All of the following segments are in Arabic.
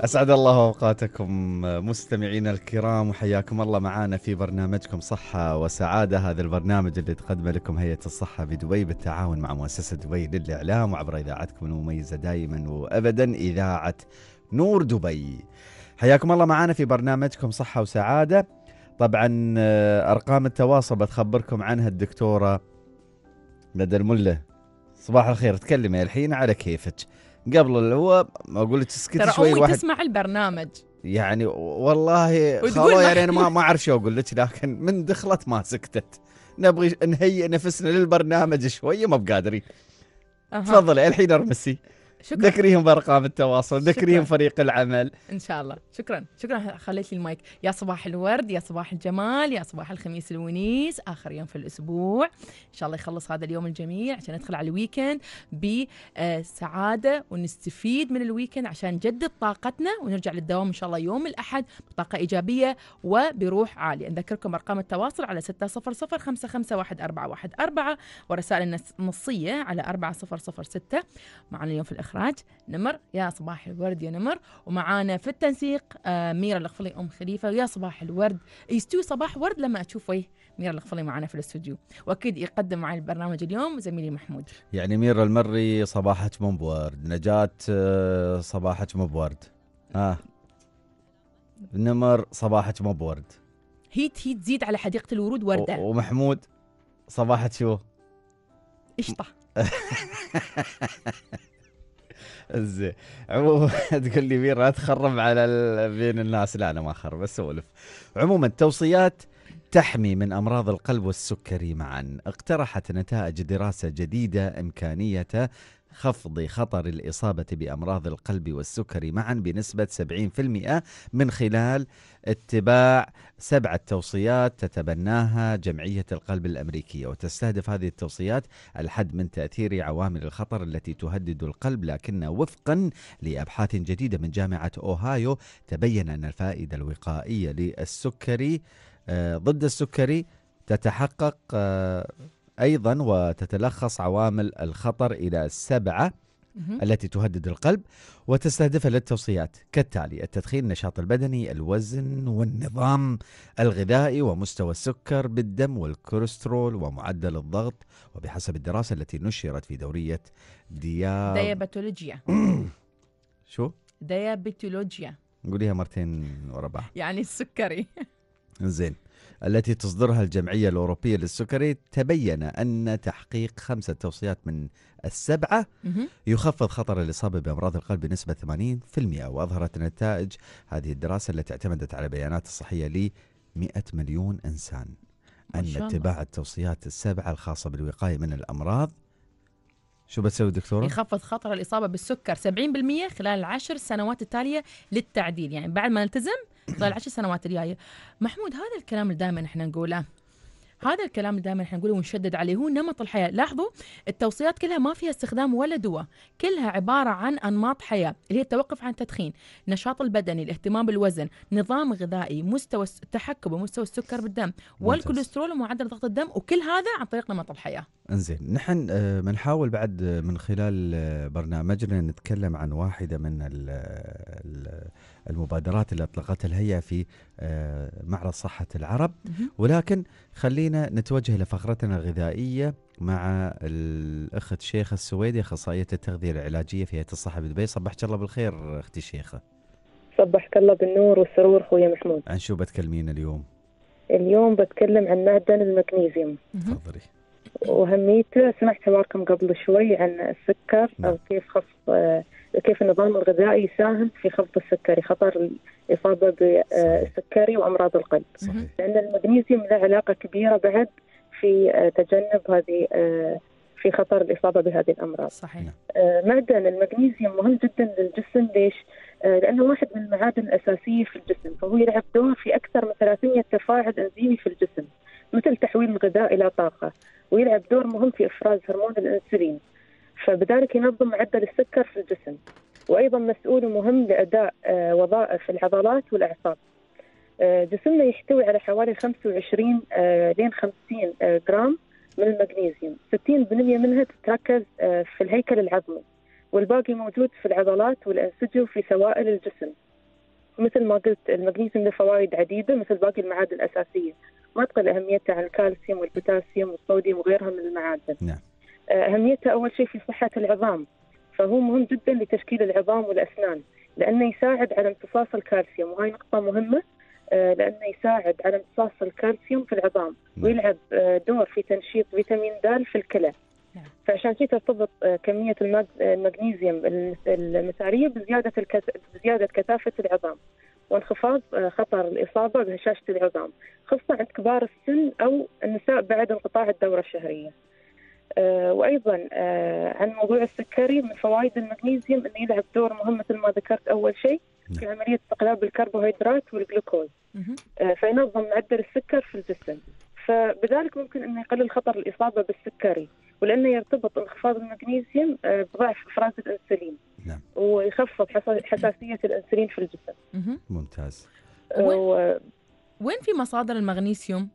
اسعد الله اوقاتكم مستمعينا الكرام وحياكم الله معانا في برنامجكم صحه وسعاده هذا البرنامج اللي تقدمه لكم هيئه الصحه بدبي بالتعاون مع مؤسسه دبي للاعلام وعبر اذاعتكم المميزه دائما وابدا اذاعه نور دبي. حياكم الله معانا في برنامجكم صحه وسعاده. طبعا آه، ارقام التواصل بتخبركم عنها الدكتوره ندى المله صباح الخير تكلمي الحين على كيفك. قبل اللي هو اقول لك اسكتي شوي الواحد تسمع البرنامج يعني والله خلاص يعني انا ما ما اعرف شو اقول لك لكن من دخلت ما سكتت نبغي نهيئ نفسنا للبرنامج شويه ما بقادرين أه. تفضلي الحين ارمسي شكرا ذكريهم بارقام التواصل ذكريهم فريق العمل ان شاء الله شكرا شكرا خليت لي المايك يا صباح الورد يا صباح الجمال يا صباح الخميس الونيس اخر يوم في الاسبوع ان شاء الله يخلص هذا اليوم الجميل عشان ندخل على الويكند بسعاده آه، ونستفيد من الويكند عشان نجدد طاقتنا ونرجع للدوام ان شاء الله يوم الاحد بطاقه ايجابيه وبروح عاليه نذكركم ارقام التواصل على 600 551414 ورسائل النصيه على 4006 معنا اليوم في الاخر الإخراج نمر يا صباح الورد يا نمر ومعانا في التنسيق آه، ميرا الغفلي أم خليفة يا صباح الورد يستوي صباح ورد لما أشوف وجه إيه، ميرا الغفلي معنا في الاستوديو وأكيد يقدم معي البرنامج اليوم زميلي محمود يعني ميرا المري صباحك مو بورد نجاة آه، صباحك مو بورد ها آه. نمر صباحك مو بورد هيت هيت زيد على حديقة الورود وردة ومحمود صباحك شو؟ قشطة زين عموما تقول لي مين لا تخرب على بين الناس لا انا ما اخرب اسولف عموما توصيات تحمي من امراض القلب والسكري معا اقترحت نتائج دراسه جديده امكانيه خفض خطر الإصابة بأمراض القلب والسكري معا بنسبة 70% من خلال اتباع سبعة توصيات تتبناها جمعية القلب الأمريكية وتستهدف هذه التوصيات الحد من تأثير عوامل الخطر التي تهدد القلب لكن وفقا لأبحاث جديدة من جامعة أوهايو تبين أن الفائدة الوقائية للسكري آه، ضد السكري تتحقق آه، أيضا وتتلخص عوامل الخطر إلى سبعة التي تهدد القلب وتستهدفها للتوصيات كالتالي التدخين النشاط البدني الوزن والنظام الغذائي ومستوى السكر بالدم والكوليسترول ومعدل الضغط وبحسب الدراسة التي نشرت في دورية دياب ديابتولوجيا شو؟ ديابتولوجيا قوليها مرتين ورا بعض يعني السكري زين التي تصدرها الجمعية الأوروبية للسكري تبين أن تحقيق خمسة توصيات من السبعة يخفض خطر الإصابة بأمراض القلب بنسبة 80% وأظهرت نتائج هذه الدراسة التي اعتمدت على بيانات الصحية ل 100 مليون إنسان أن اتباع التوصيات السبعة الخاصة بالوقاية من الأمراض شو بتسوي دكتورة؟ يخفض خطر الإصابة بالسكر 70% خلال العشر سنوات التالية للتعديل يعني بعد ما نلتزم خلال طيب، العشر سنوات الجايه محمود هذا الكلام اللي دائما احنا نقوله هذا الكلام اللي دائما احنا نقوله ونشدد عليه هو نمط الحياه، لاحظوا التوصيات كلها ما فيها استخدام ولا دواء، كلها عباره عن انماط حياه اللي هي التوقف عن التدخين، النشاط البدني، الاهتمام بالوزن، نظام غذائي، مستوى التحكم بمستوى السكر بالدم، والكوليسترول ومعدل ضغط الدم، وكل هذا عن طريق نمط الحياه. انزين، نحن بنحاول آه، بعد آه، من خلال آه، برنامجنا نتكلم عن واحده من ال ال المبادرات اللي اطلقتها الهيئه في آه، معرض صحه العرب ولكن خلينا نتوجه لفقرتنا الغذائيه مع الاخت شيخه السويدي اخصائيه التغذيه العلاجيه في هيئه الصحه بدبي صبحك الله بالخير اختي شيخه صبحك الله بالنور والسرور خويا محمود عن شو بتكلمين اليوم اليوم بتكلم عن معدن المغنيسيوم تفضلي واهميته سمعت حواركم قبل شوي عن السكر او نعم. كيف خفض آه، كيف النظام الغذائي يساهم في خفض السكري خطر الإصابة بالسكري وأمراض القلب صحيح. لأن المغنيسيوم له علاقة كبيرة بعد في آه، تجنب هذه آه، في خطر الإصابة بهذه الأمراض صحيح. آه، معدن المغنيسيوم مهم جدا للجسم ليش؟ لأنه واحد من المعادن الأساسية في الجسم فهو يلعب دور في أكثر من 300 تفاعل أنزيمي في الجسم مثل تحويل الغذاء إلى طاقة ويلعب دور مهم في إفراز هرمون الأنسولين فبذلك ينظم معدل السكر في الجسم وأيضا مسؤول ومهم لأداء آه، وظائف العضلات والأعصاب آه، جسمنا يحتوي على حوالي 25 لين 50 جرام من المغنيسيوم 60% منها تتركز آه، في الهيكل العظمي والباقي موجود في العضلات والأنسجة وفي سوائل الجسم مثل ما قلت المغنيسيوم له فوائد عديدة مثل باقي المعادن الأساسية ما تقل أهميتها عن الكالسيوم والبوتاسيوم والصوديوم وغيرها من المعادن نعم. اهميتها اول شيء في صحه العظام فهو مهم جدا لتشكيل العظام والاسنان لانه يساعد على امتصاص الكالسيوم وهي نقطه مهمه آه، لانه يساعد على امتصاص الكالسيوم في العظام نعم. ويلعب آه، دور في تنشيط فيتامين د في الكلى نعم. فعشان كذا ترتبط آه، كميه المغنيسيوم المساريه بزياده بزياده كثافه العظام وانخفاض خطر الاصابه بهشاشه العظام خاصه عند كبار السن او النساء بعد انقطاع الدوره الشهريه. آه، وايضا آه، عن موضوع السكري من فوائد المغنيسيوم انه يلعب دور مهم مثل ما ذكرت اول شيء في نعم. عمليه استقلاب الكربوهيدرات والجلوكوز آه، فينظم معدل السكر في الجسم فبذلك ممكن انه يقلل خطر الاصابه بالسكري ولانه يرتبط انخفاض المغنيسيوم بضعف افراز الانسولين نعم. ويخفض حساسيه الانسولين في الجسم ممتاز و... وين في مصادر المغنيسيوم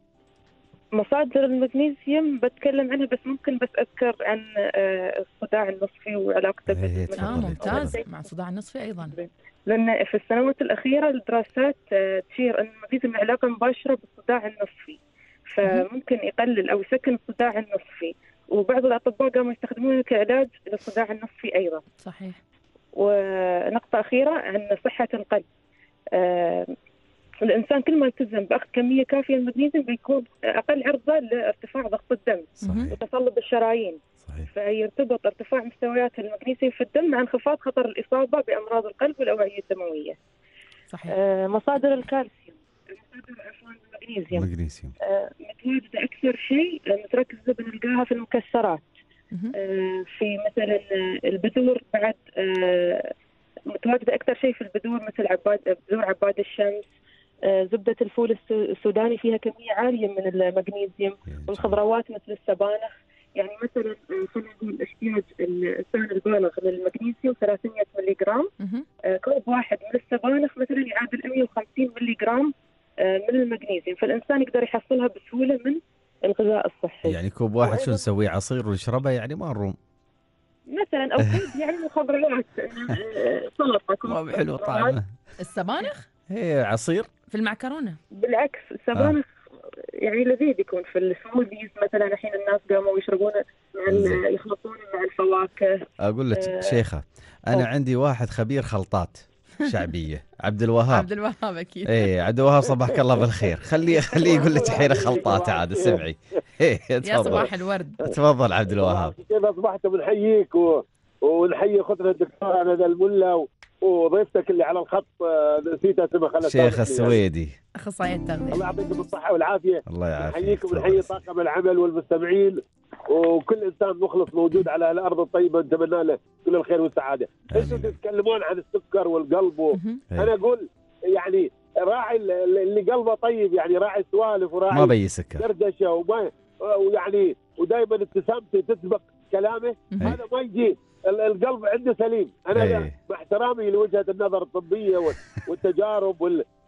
مصادر المغنيسيوم بتكلم عنها بس ممكن بس اذكر عن آه، الصداع النصفي وعلاقته إيه، اه ممتاز مع الصداع النصفي ايضا لان في السنوات الاخيره الدراسات آه، تشير ان المغنيسيوم له علاقه مباشره بالصداع النصفي فممكن يقلل او يسكن الصداع النصفي وبعض الاطباء قاموا يستخدمونه كعلاج للصداع النصفي ايضا صحيح ونقطه اخيره عن صحه القلب آه، الانسان كل ما التزم باخذ كميه كافيه من المغنيسيوم بيكون اقل عرضه لارتفاع ضغط الدم صحيح. وتصلب الشرايين صحيح. فيرتبط ارتفاع مستويات المغنيسيوم في الدم مع انخفاض خطر الاصابه بامراض القلب والاوعيه الدمويه. صحيح. آه مصادر الكالسيوم مصادر عفوا المغنيسيوم المغنيسيوم آه متواجده اكثر شيء آه، متركزه بنلقاها في المكسرات آه في مثلا آه، البذور بعد آه متواجده اكثر شيء في البذور مثل عباد بذور عباد الشمس آه، زبدة الفول السوداني فيها كمية عالية من المغنيسيوم يعني والخضروات مثل السبانخ يعني مثلا آه، خلينا نقول احتياج الانسان البالغ للمغنيسيوم 300 ملي جرام كوب واحد من السبانخ مثلا يعادل 150 ملي جرام من المغنيسيوم فالانسان يقدر يحصلها بسهوله من الغذاء الصحي يعني كوب واحد شو نسويه عصير ونشربه يعني ما نروم مثلا او كوب يعني من آه، سلطة سلطه حلو طعمه السبانخ هي إيه، عصير في المعكرونه بالعكس السبانخ آه. يعني لذيذ يكون في السموذيز مثلا الحين الناس قاموا يشربون مع يخلطون مع الفواكه اقول لك آه شيخه انا أوه. عندي واحد خبير خلطات شعبيه عبد الوهاب عبد الوهاب اكيد اي عبد الوهاب صباحك الله بالخير خليه خليه يقول لك الحين خلطات عاد سمعي إيه، يا صباح الورد تفضل عبد الوهاب كيف اصبحت بنحييك ونحيي اخوتنا الدكتور انا ذا الملا وضيفتك اللي على الخط آه، نسيت اسمها خلاص شيخ السويدي اخصائي التغذيه الله يعطيكم الصحه والعافيه الله يعافيك نحييكم ونحيي طاقم العمل والمستمعين وكل انسان مخلص موجود على الارض الطيبه نتمنى له كل الخير والسعاده انتم تتكلمون عن السكر والقلب و... إيه. انا اقول يعني راعي اللي قلبه طيب يعني راعي سوالف وراعي ما بيسكر دردشه وما ويعني ودائما ابتسامته تسبق كلامه هذا ما يجي القلب عنده سليم انا باحترامي إيه. مع احترامي لوجهه النظر الطبيه والتجارب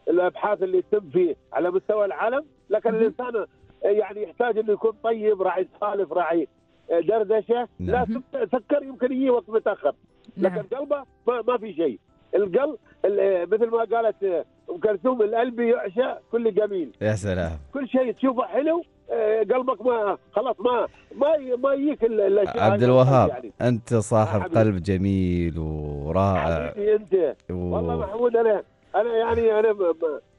والابحاث اللي تتم في على مستوى العالم لكن الانسان آه، يعني يحتاج انه يكون طيب راعي سالف راعي آه، دردشه نعم. لا سكر يمكن يجي وقت متاخر لكن نعم. قلبه ما, ما في شيء القلب آه، مثل ما قالت ام كلثوم القلب يعشى كل جميل يا سلام كل شيء تشوفه حلو آه، قلبك ما خلاص ما ما ما يجيك الاشياء عبد الوهاب يعني. انت صاحب آه، قلب جميل ورائع حبيبي انت و... والله محمود انا انا يعني انا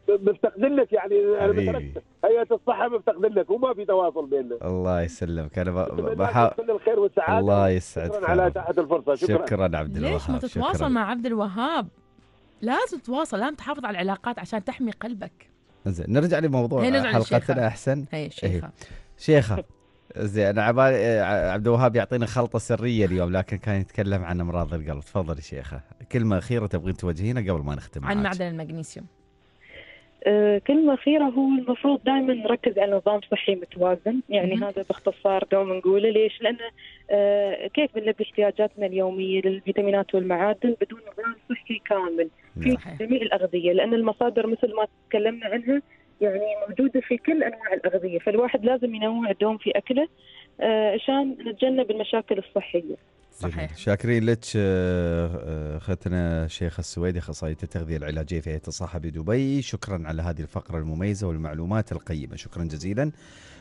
مفتقد لك يعني انا هيئه الصحه مفتقد لك وما في تواصل بيننا الله يسلمك انا بحاول كل الخير والسعاده الله يسعدك شكرا على اتاحه الفرصه شكرا شكرا عبد الوهاب ليش ما تتواصل مع عبد الوهاب؟ لازم تتواصل لازم تحافظ على العلاقات عشان تحمي قلبك زين نرجع لموضوع حلقتنا احسن هي إيه. شيخه شيخه زين انا عبد الوهاب يعطينا خلطه سريه اليوم لكن كان يتكلم عن امراض القلب تفضلي شيخه كلمه اخيره تبغين توجهينا قبل ما نختم عن معدن المغنيسيوم آه، كلمة أخيرة هو المفروض دائما نركز على نظام صحي متوازن يعني هذا باختصار دوم نقوله ليش؟ لأن آه، كيف بنلبي احتياجاتنا اليومية للفيتامينات والمعادن بدون نظام صحي كامل في نعم. جميع الأغذية لأن المصادر مثل ما تكلمنا عنها يعني موجودة في كل أنواع الأغذية فالواحد لازم ينوع الدوم في أكله آه، عشان نتجنب المشاكل الصحية صحيح شاكرين لك آه، آه، اختنا شيخ السويدي اخصائيه التغذيه العلاجيه في هيئه الصحه بدبي شكرا على هذه الفقره المميزه والمعلومات القيمه شكرا جزيلا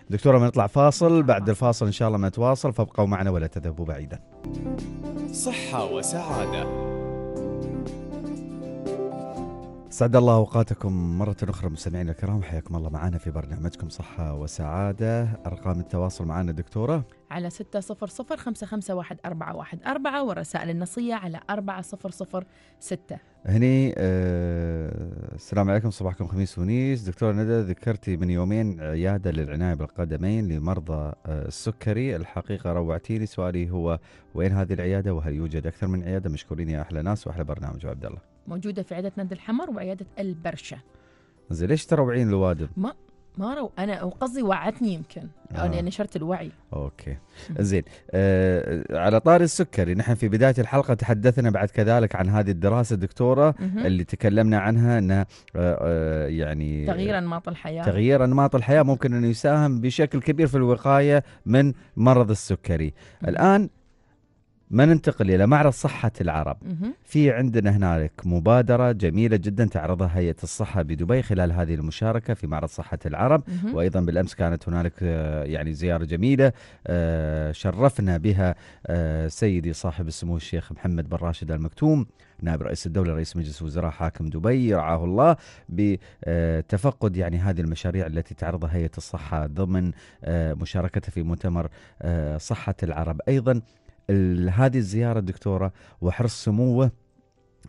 دكتوره بنطلع فاصل بعد الفاصل ان شاء الله ما تواصل فابقوا معنا ولا تذهبوا بعيدا صحه وسعاده سعد الله اوقاتكم مرة اخرى مستمعينا الكرام حياكم الله معنا في برنامجكم صحة وسعادة، ارقام التواصل معنا دكتورة على 600 551 414 والرسائل النصية على 4006 هني آه السلام عليكم صباحكم خميس ونيس دكتورة ندى ذكرتي من يومين عيادة للعناية بالقدمين لمرضى آه، السكري الحقيقة روعتيني سؤالي هو وين هذه العيادة وهل يوجد أكثر من عيادة مشكورين يا أحلى ناس وأحلى برنامج عبد الله موجوده في عياده نادي الحمر وعياده البرشه زين ليش تروعين الوادم؟ ما ما رو انا قصدي وعتني يمكن آه. انا يعني نشرت الوعي اوكي زين آه على طار السكري نحن في بدايه الحلقه تحدثنا بعد كذلك عن هذه الدراسه الدكتوره مه. اللي تكلمنا عنها انها آه،, آه يعني تغيير انماط الحياه تغيير انماط الحياه ممكن انه يساهم بشكل كبير في الوقايه من مرض السكري مه. الان ما ننتقل إلى معرض صحة العرب في عندنا هنالك مبادرة جميلة جدا تعرضها هيئة الصحة بدبي خلال هذه المشاركة في معرض صحة العرب وأيضا بالأمس كانت هنالك آه، يعني زيارة جميلة آه، شرفنا بها آه، سيدي صاحب السمو الشيخ محمد بن راشد المكتوم نائب رئيس الدولة رئيس مجلس وزراء حاكم دبي رعاه الله بتفقد يعني هذه المشاريع التي تعرضها هيئة الصحة ضمن مشاركتها في مؤتمر صحة العرب أيضا هذه الزياره دكتوره وحرص سموه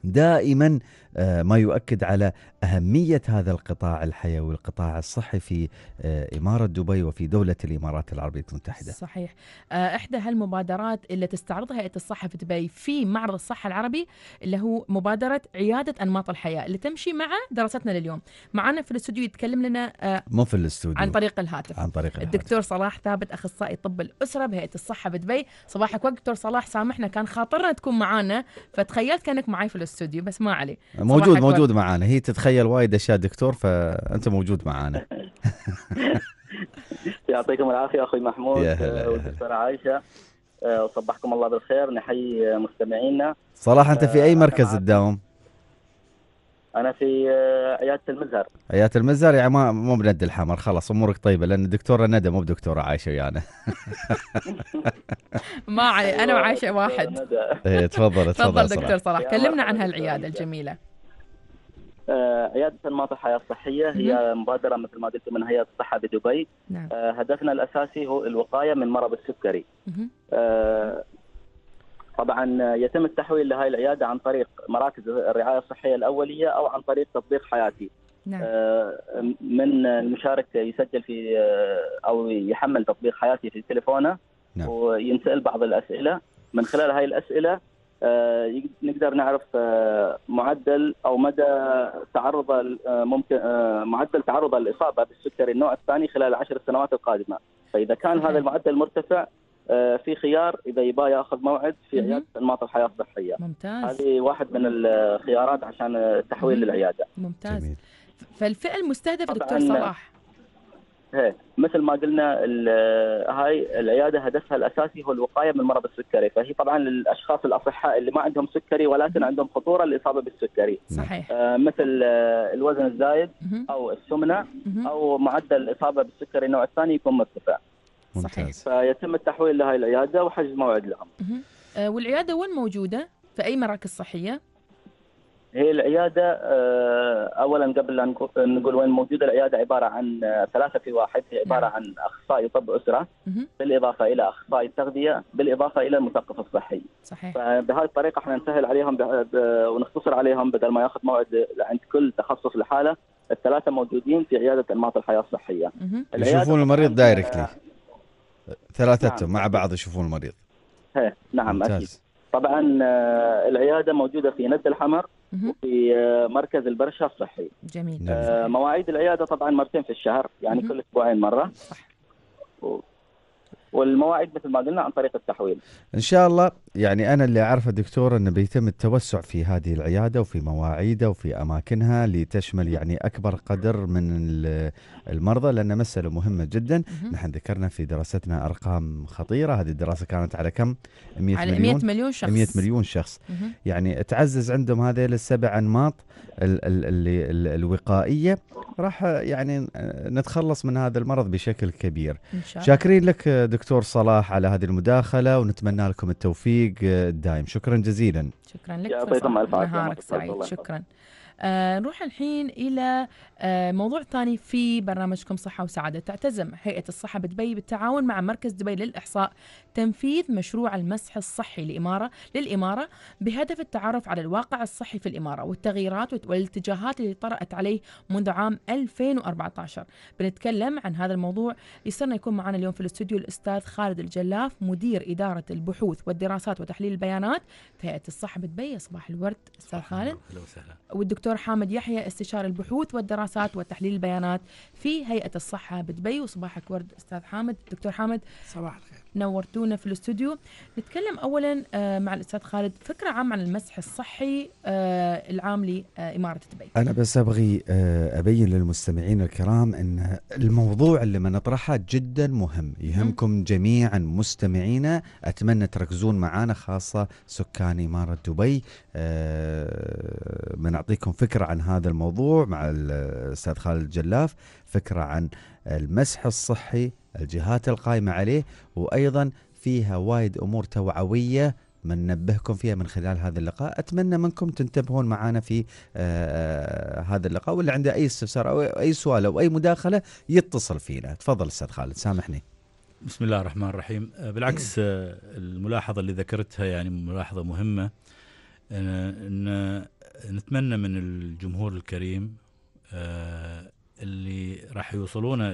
دائما آه، ما يؤكد على أهمية هذا القطاع الحيوي والقطاع الصحي في آه، إمارة دبي وفي دولة الإمارات العربية المتحدة صحيح آه، إحدى هالمبادرات اللي تستعرضها هيئة الصحة في دبي في معرض الصحة العربي اللي هو مبادرة عيادة أنماط الحياة اللي تمشي مع دراستنا لليوم معنا في الاستوديو يتكلم لنا مو في الاستوديو عن طريق الهاتف عن طريق الهاتف. الدكتور صلاح ثابت أخصائي طب الأسرة بهيئة الصحة في دبي صباحك وقت دكتور صلاح سامحنا كان خاطرنا تكون معانا فتخيلت كانك معي في الاستوديو بس ما عليه موجود موجود معانا هي تتخيل وايد اشياء دكتور فانت موجود معانا يعطيكم العافيه اخوي محمود والدكتوره عايشه آه، وصبحكم الله بالخير نحيي مستمعينا صلاح انت في اي آه، مركز تداوم؟ انا في آه، عياده المزهر عياده المزهر يعني ما مو بند الحمر خلاص امورك طيبه لان الدكتوره ندى مو بدكتوره عايشه ويانا ما علي انا أيوة، وعايشه واحد ايه تفضل تفضل دكتور صلاح كلمنا عن هالعياده الجميله آه، عياده انماط الحياه الصحيه هي مبادره مثل ما قلت من هيئه الصحه بدبي نعم. آه، هدفنا الاساسي هو الوقايه من مرض السكري آه، طبعا يتم التحويل لهذه العياده عن طريق مراكز الرعايه الصحيه الاوليه او عن طريق تطبيق حياتي نعم. من المشارك يسجل في او يحمل تطبيق حياتي في تليفونه نعم. وينسال بعض الاسئله من خلال هاي الاسئله آه، نقدر نعرف آه، معدل او مدى تعرض آه، ممكن معدل تعرضه للاصابه بالسكري النوع الثاني خلال العشر سنوات القادمه فاذا كان هذا المعدل مرتفع في خيار اذا يبغى ياخذ موعد في عياده انماط الحياه الصحيه ممتاز هذه واحد من الخيارات عشان التحويل للعياده ممتاز فالفئه المستهدفه دكتور صلاح إيه، مثل ما قلنا هاي العياده هدفها الاساسي هو الوقايه من مرض السكري فهي طبعا للاشخاص الاصحاء اللي ما عندهم سكري ولكن عندهم خطوره الاصابه بالسكري صحيح آه، مثل آه، الوزن الزايد او السمنه او معدل الاصابه بالسكري النوع الثاني يكون مرتفع صحيح فيتم التحويل لهاي العياده وحجز موعد لهم آه، والعياده وين موجوده؟ في اي مراكز صحيه؟ هي العياده آه، اولا قبل ان نقول وين موجوده العياده عباره عن آه، ثلاثه في واحد هي عباره نعم. عن اخصائي طب اسره بالاضافه الى اخصائي التغذيه بالاضافه الى المثقف الصحي. صحيح. فبهذه الطريقه احنا نسهل عليهم ونختصر عليهم بدل ما ياخذ موعد عند كل تخصص لحاله الثلاثه موجودين في عياده انماط الحياه الصحيه. يشوفون المريض دايركتلي. آه، ثلاثتهم نعم. مع بعض يشوفون المريض. نعم ممتاز. اكيد. طبعا آه، العياده موجوده في نزل الحمر وفي آه، مركز البرشا الصحي جميل آه، نعم. مواعيد العياده طبعا مرتين في الشهر يعني كل اسبوعين مره صح والمواعيد مثل ما قلنا عن طريق التحويل. ان شاء الله يعني انا اللي اعرفه دكتور انه بيتم التوسع في هذه العياده وفي مواعيدها وفي اماكنها لتشمل يعني اكبر قدر من المرضى لان مساله مهمه جدا، نحن ذكرنا في دراستنا ارقام خطيره، هذه الدراسه كانت على كم؟ 100 على مليون 100 مليون شخص 100 مليون شخص يعني تعزز عندهم هذه السبع انماط ال ال ال الوقائيه راح يعني نتخلص من هذا المرض بشكل كبير. إن شاء الله. شاكرين لك دكتور دكتور صلاح على هذه المداخله ونتمنى لكم التوفيق الدائم شكرا جزيلا شكرا لك يا نهارك سعيد شكرا آه نروح الحين إلى آه موضوع ثاني في برنامجكم صحة وسعادة تعتزم هيئة الصحة بدبي بالتعاون مع مركز دبي للإحصاء تنفيذ مشروع المسح الصحي لإمارة للإمارة بهدف التعرف على الواقع الصحي في الإمارة والتغييرات والاتجاهات اللي طرأت عليه منذ عام 2014 بنتكلم عن هذا الموضوع يسرنا يكون معنا اليوم في الاستوديو الأستاذ خالد الجلاف مدير إدارة البحوث والدراسات وتحليل البيانات في هيئة الصحة بدبي صباح الورد أستاذ خالد أهلا وسهلا والدكتور حامد يحيى استشاري البحوث والدراسات وتحليل البيانات في هيئه الصحه بدبي وصباحك ورد استاذ حامد دكتور حامد صباح الخير نورتونا في الاستوديو نتكلم اولا آه، مع الاستاذ خالد فكره عامه عن المسح الصحي آه، العام لاماره دبي انا بس ابغي آه، ابين للمستمعين الكرام ان الموضوع اللي بنطرحه جدا مهم يهمكم جميعا مستمعينا اتمنى تركزون معانا خاصه سكان اماره دبي بنعطيكم فكره عن هذا الموضوع مع الاستاذ خالد الجلاف فكره عن المسح الصحي الجهات القائمة عليه وأيضا فيها وايد أمور توعوية من نبهكم فيها من خلال هذا اللقاء أتمنى منكم تنتبهون معنا في آه،, آه هذا اللقاء واللي عنده أي استفسار أو أي سؤال أو أي مداخلة يتصل فينا تفضل أستاذ خالد سامحني بسم الله الرحمن الرحيم آه، بالعكس آه، الملاحظة اللي ذكرتها يعني ملاحظة مهمة أن نتمنى من الجمهور الكريم اللي راح يوصلونا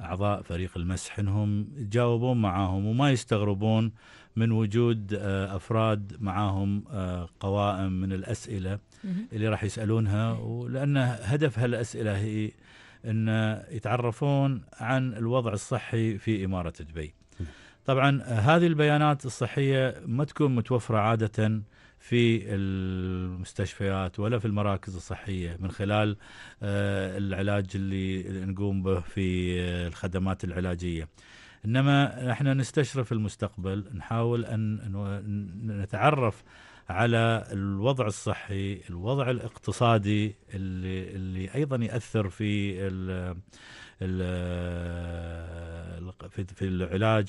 أعضاء فريق المسح أنهم يتجاوبون معاهم وما يستغربون من وجود آه، أفراد معاهم آه، قوائم من الأسئلة اللي راح يسألونها إيه. ولأن هدف هالأسئلة هي أن يتعرفون عن الوضع الصحي في إمارة دبي طبعا آه، هذه البيانات الصحية ما تكون متوفرة عادة في المستشفيات ولا في المراكز الصحية من خلال آه، العلاج اللي نقوم به في آه، الخدمات العلاجية إنما احنا نستشرف المستقبل نحاول أن نتعرف على الوضع الصحي الوضع الاقتصادي اللي, اللي أيضا يأثر في الـ الـ في العلاج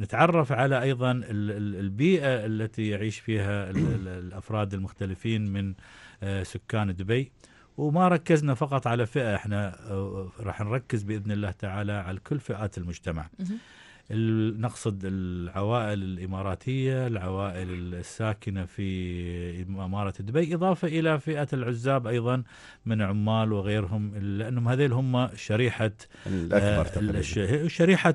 نتعرف على ايضا البيئه التي يعيش فيها الافراد المختلفين من آه، سكان دبي وما ركزنا فقط على فئه احنا آه، راح نركز باذن الله تعالى على كل فئات المجتمع نقصد العوائل الإماراتية العوائل الساكنة في إمارة دبي إضافة إلى فئة العزاب أيضا من عمال وغيرهم لأنهم هذيل هم شريحة الأكبر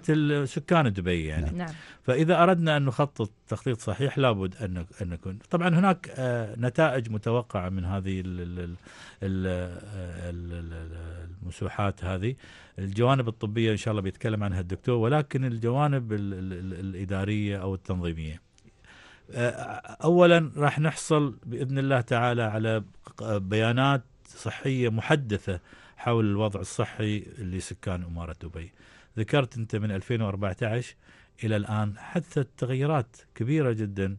آه سكان دبي يعني نعم. فإذا أردنا أن نخطط تخطيط صحيح لابد أن نكون طبعا هناك آه، نتائج متوقعة من هذه المسوحات هذه الجوانب الطبية إن شاء الله بيتكلم عنها الدكتور ولكن الجوانب الإدارية أو التنظيمية آه، أولا راح نحصل بإذن الله تعالى على بيانات صحية محدثة حول الوضع الصحي لسكان أمارة دبي ذكرت أنت من 2014 الى الان حدثت تغيرات كبيره جدا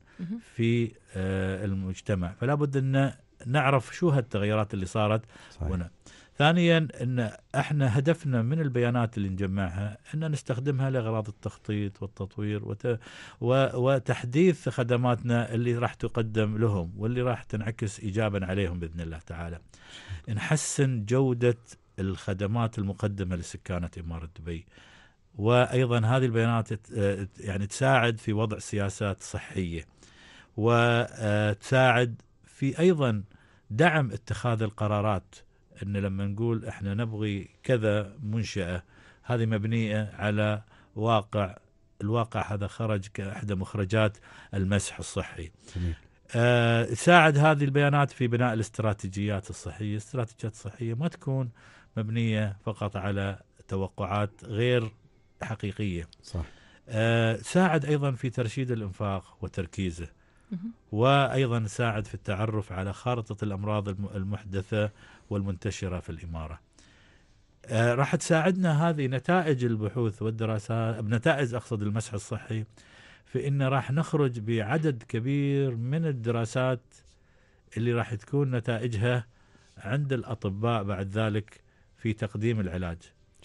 في آه، المجتمع فلا بد ان نعرف شو هالتغيرات اللي صارت صحيح. هنا ثانيا ان احنا هدفنا من البيانات اللي نجمعها ان نستخدمها لاغراض التخطيط والتطوير وت... و... وتحديث خدماتنا اللي راح تقدم لهم واللي راح تنعكس ايجابا عليهم باذن الله تعالى. نحسن جوده الخدمات المقدمه لسكانه اماره دبي. وايضا هذه البيانات يعني تساعد في وضع سياسات صحيه وتساعد آه، في ايضا دعم اتخاذ القرارات ان لما نقول احنا نبغي كذا منشاه هذه مبنيه على واقع الواقع هذا خرج كاحدى مخرجات المسح الصحي. جميل. آه، تساعد آه هذه البيانات في بناء الاستراتيجيات الصحيه، الاستراتيجيات الصحيه ما تكون مبنيه فقط على توقعات غير حقيقيه صح آه ساعد ايضا في ترشيد الانفاق وتركيزه وايضا ساعد في التعرف على خارطه الامراض المحدثه والمنتشره في الاماره آه راح تساعدنا هذه نتائج البحوث والدراسات نتائج اقصد المسح الصحي في ان راح نخرج بعدد كبير من الدراسات اللي راح تكون نتائجها عند الاطباء بعد ذلك في تقديم العلاج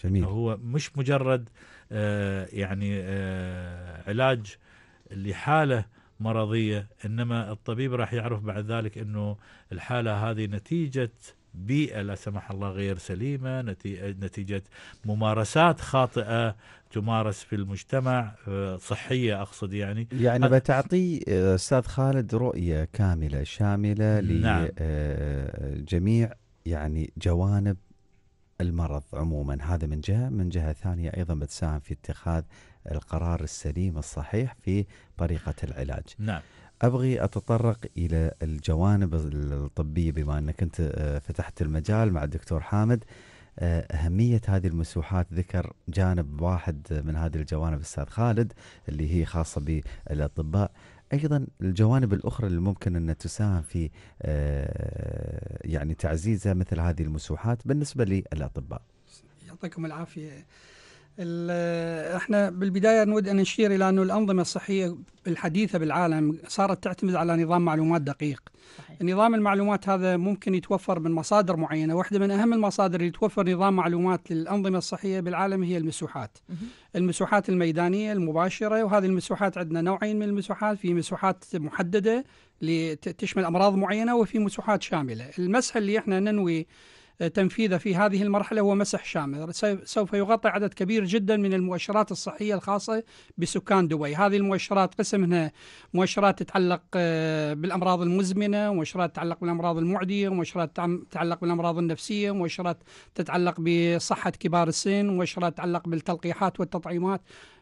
جميل هو مش مجرد آه، يعني آه، علاج لحاله مرضيه انما الطبيب راح يعرف بعد ذلك انه الحاله هذه نتيجه بيئه لا سمح الله غير سليمه نتيجه ممارسات خاطئه تمارس في المجتمع آه، صحيه اقصد يعني يعني بتعطي استاذ خالد رؤيه كامله شامله نعم. لجميع يعني جوانب المرض عموما هذا من جهة من جهة ثانية أيضا بتساهم في اتخاذ القرار السليم الصحيح في طريقة العلاج نعم أبغي أتطرق إلى الجوانب الطبية بما أنك أنت آه، فتحت المجال مع الدكتور حامد آه، أهمية هذه المسوحات ذكر جانب واحد من هذه الجوانب أستاذ خالد اللي هي خاصة بالأطباء ايضا الجوانب الاخرى اللي ممكن ان تساهم في آه، يعني تعزيزها مثل هذه المسوحات بالنسبه للاطباء. يعطيكم العافيه احنا بالبدايه نود ان نشير الى انه الانظمه الصحيه الحديثه بالعالم صارت تعتمد على نظام معلومات دقيق. صحيح. نظام المعلومات هذا ممكن يتوفر من مصادر معينه، واحده من اهم المصادر اللي توفر نظام معلومات للانظمه الصحيه بالعالم هي المسوحات. مه. المسوحات الميدانيه المباشره وهذه المسوحات عندنا نوعين من المسوحات، في مسوحات محدده تشمل امراض معينه وفي مسوحات شامله. المسح اللي احنا ننوي تنفيذه في هذه المرحلة هو مسح شامل سوف يغطي عدد كبير جدا من المؤشرات الصحية الخاصة بسكان دبي هذه المؤشرات قسم منها مؤشرات تتعلق آه، بالأمراض المزمنة مؤشرات تتعلق بالأمراض المعدية مؤشرات تتعلق بالأمراض النفسية مؤشرات تتعلق بصحة كبار السن مؤشرات تتعلق بالتلقيحات والتطعيمات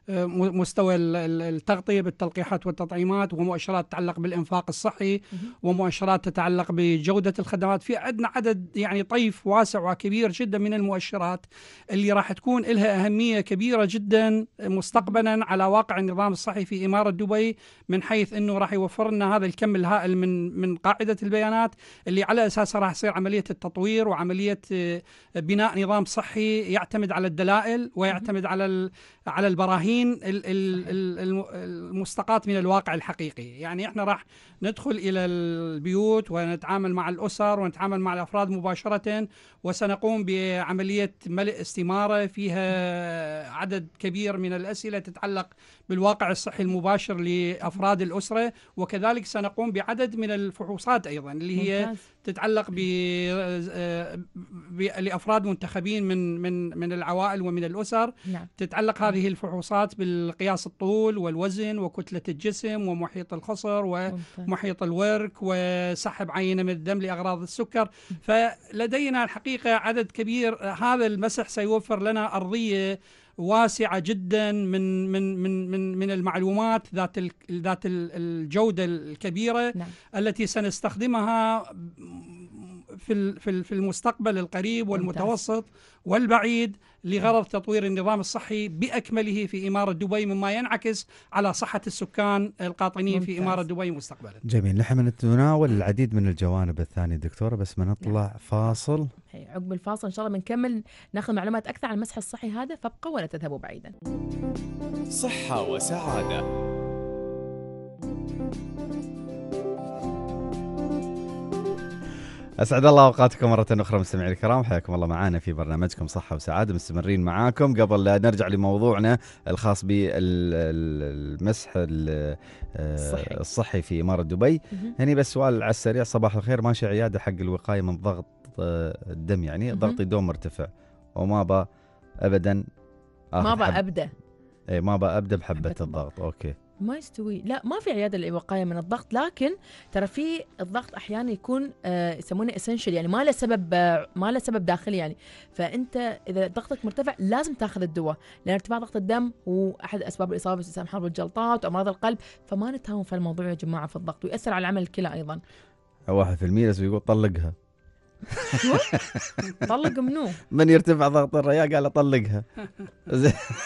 مستوى التغطية بالتلقيحات والتطعيمات ومؤشرات تتعلق بالإنفاق الصحي ومؤشرات تتعلق بجودة الخدمات في عندنا عدد يعني طيف واسع وكبير جدا من المؤشرات اللي راح تكون لها أهمية كبيرة جدا مستقبلا على واقع النظام الصحي في إمارة دبي من حيث أنه راح يوفر لنا هذا الكم الهائل من من قاعدة البيانات اللي على أساسها راح يصير عملية التطوير وعملية آه، بناء نظام صحي يعتمد على الدلائل ويعتمد على على البراهين المستقاة من الواقع الحقيقي يعني احنا راح ندخل إلى البيوت ونتعامل مع الأسر ونتعامل مع الأفراد مباشرة وسنقوم بعملية ملء استمارة فيها عدد كبير من الأسئلة تتعلق بالواقع الصحي المباشر لأفراد الأسرة وكذلك سنقوم بعدد من الفحوصات أيضا اللي هي تتعلق ب لافراد منتخبين من من من العوائل ومن الاسر نعم. تتعلق هذه الفحوصات بالقياس الطول والوزن وكتله الجسم ومحيط الخصر ومحيط الورك وسحب عينه من الدم لاغراض السكر فلدينا الحقيقه عدد كبير هذا المسح سيوفر لنا ارضيه واسعه جدا من من من من من المعلومات ذات ذات الجوده الكبيره نعم. التي سنستخدمها في في المستقبل القريب والمتوسط والبعيد لغرض تطوير النظام الصحي باكمله في اماره دبي مما ينعكس على صحه السكان القاطنين في اماره دبي مستقبلا. جميل نحن نتناول العديد من الجوانب الثانيه دكتوره بس بنطلع نعم. فاصل إيه، عقب الفاصل ان شاء الله بنكمل ناخذ معلومات اكثر عن المسح الصحي هذا فابقوا ولا تذهبوا بعيدا. صحه وسعاده اسعد الله اوقاتكم مره اخرى مستمعي الكرام حياكم الله معنا في برنامجكم صحه وسعاده مستمرين معاكم قبل لا نرجع لموضوعنا الخاص بالمسح الصحي. آه، الصحي في اماره دبي هني بس سؤال على السريع صباح الخير ماشي عياده حق الوقايه من ضغط آه، الدم يعني ضغطي دوم مرتفع وما با ابدا ما با ابدا اي ما با ابدا بحبه الضغط اوكي ما يستوي لا ما في عياده للوقايه من الضغط لكن ترى في الضغط احيانا يكون آه، يسمونه essential يعني ما له سبب آه، ما له سبب داخلي يعني فانت اذا ضغطك مرتفع لازم تاخذ الدواء لان ارتفاع ضغط الدم هو احد اسباب الاصابه بالسام حرب الجلطات وامراض القلب فما نتهاون في الموضوع يا جماعه في الضغط وياثر على عمل الكلى ايضا 1% يقول طلقها طلق منو؟ من يرتفع ضغط الرياء قال اطلقها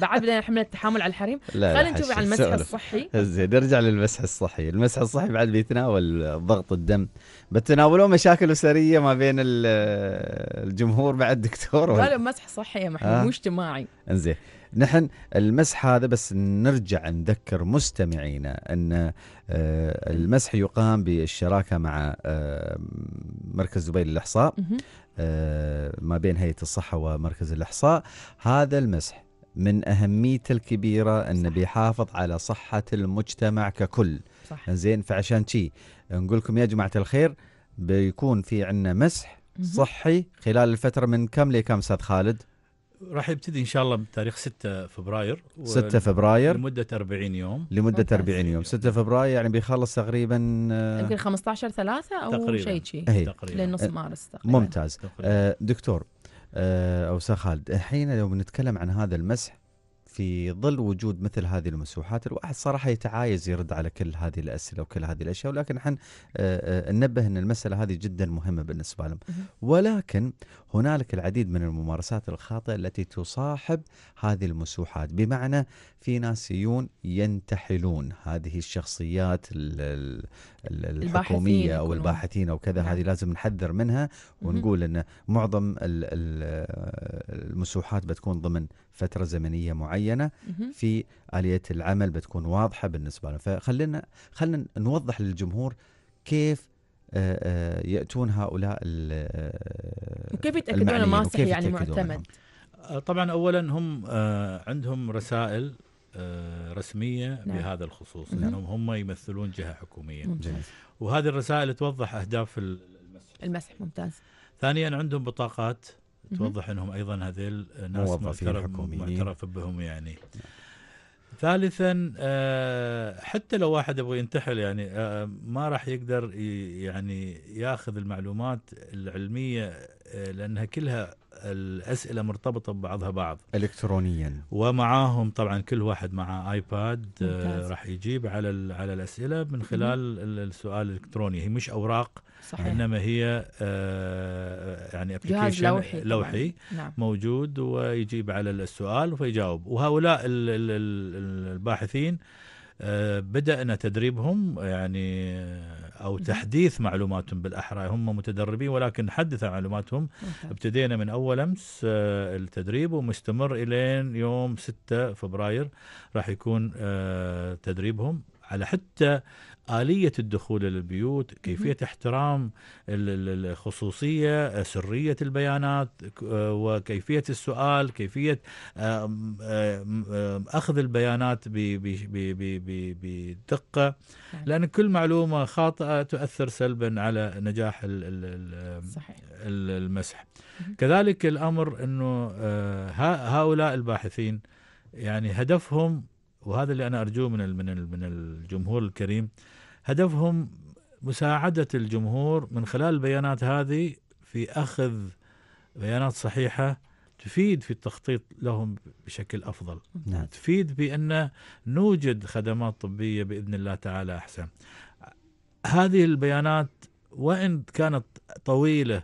بعد بدينا حمله التحامل على الحريم لا خلينا نشوف على المسح الصحي زين نرجع للمسح الصحي المسح الصحي بعد بيتناول ضغط الدم بتناولوه مشاكل اسريه ما بين الجمهور بعد الدكتور لا لا مسح صحي يا محمود آه. مو اجتماعي انزين نحن المسح هذا بس نرجع نذكر مستمعينا ان آه، المسح يقام بالشراكه مع آه، مركز دبي للاحصاء آه، ما بين هيئه الصحه ومركز الاحصاء هذا المسح من اهميته الكبيره انه بيحافظ على صحه المجتمع ككل صح. زين فعشان شي نقول لكم يا جماعه الخير بيكون في عندنا مسح صحي خلال الفتره من كم لكم استاذ خالد راح يبتدي ان شاء الله بتاريخ 6 فبراير 6 فبراير لمده 40 يوم لمده 40 يوم 6 فبراير يعني بيخلص تقريبا آه، يمكن 15 3 او شيء شيء إيه. تقريبا لنص آه، مارس تقريبا ممتاز تقريبا. آه، دكتور او استاذ خالد الحين لو بنتكلم عن هذا المسح في ظل وجود مثل هذه المسوحات الواحد صراحه يتعايز يرد على كل هذه الاسئله وكل هذه الاشياء ولكن احنا آه، آه، ننبه ان المساله هذه جدا مهمه بالنسبه لهم ولكن هنالك العديد من الممارسات الخاطئه التي تصاحب هذه المسوحات بمعنى في ناسيون ينتحلون هذه الشخصيات الحكوميه او الباحثين او كذا نعم. هذه لازم نحذر منها ونقول ان معظم آه، المسوحات بتكون ضمن فتره زمنيه معينه في اليه العمل بتكون واضحه بالنسبه لهم فخلينا خلينا نوضح للجمهور كيف آه، آه، ياتون هؤلاء آه، وكيف يتاكدون انه يعني معتمد طبعا اولا هم عندهم رسائل رسميه نعم. بهذا الخصوص نعم. لانهم هم يمثلون جهه حكوميه ممتاز. وهذه الرسائل توضح اهداف المسح المسح ممتاز ثانيا عندهم بطاقات توضح انهم ايضا هذيل ناس معترف معترف بهم يعني ثالثا آه، حتى لو واحد يبغى ينتحل يعني آه، ما راح يقدر يعني ياخذ المعلومات العلميه آه، لانها كلها الأسئلة مرتبطة ببعضها بعض إلكترونيا ومعاهم طبعا كل واحد مع آيباد آه، راح يجيب على على الأسئلة من خلال السؤال الإلكتروني هي مش أوراق صحيح. إنما هي آه، يعني أبليكيشن لوحي, لوحي نعم. موجود ويجيب على السؤال ويجاوب وهؤلاء الباحثين آه، بدأنا تدريبهم يعني أو تحديث معلوماتهم بالأحرى هم متدربين ولكن نحدث معلوماتهم ابتدينا من أول أمس آه، التدريب ومستمر إلين يوم 6 فبراير راح يكون آه، تدريبهم على حتى آلية الدخول للبيوت كيفية احترام الخصوصية سرية البيانات آه، وكيفية السؤال كيفية آه، آه، أخذ البيانات بدقة لأن كل معلومة خاطئة تؤثر سلبا على نجاح المسح كذلك الأمر أنه هؤلاء الباحثين يعني هدفهم وهذا اللي انا ارجوه من من من الجمهور الكريم هدفهم مساعده الجمهور من خلال البيانات هذه في اخذ بيانات صحيحه تفيد في التخطيط لهم بشكل افضل نعم. تفيد بان نوجد خدمات طبيه باذن الله تعالى احسن هذه البيانات وان كانت طويله